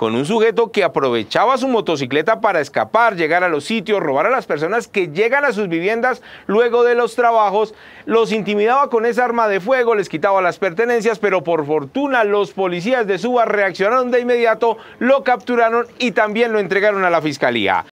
con un sujeto que aprovechaba su motocicleta para escapar, llegar a los sitios, robar a las personas que llegan a sus viviendas luego de los trabajos, los intimidaba con esa arma de fuego, les quitaba las pertenencias, pero por fortuna los policías de Suba reaccionaron de inmediato, lo capturaron y también lo entregaron a la fiscalía.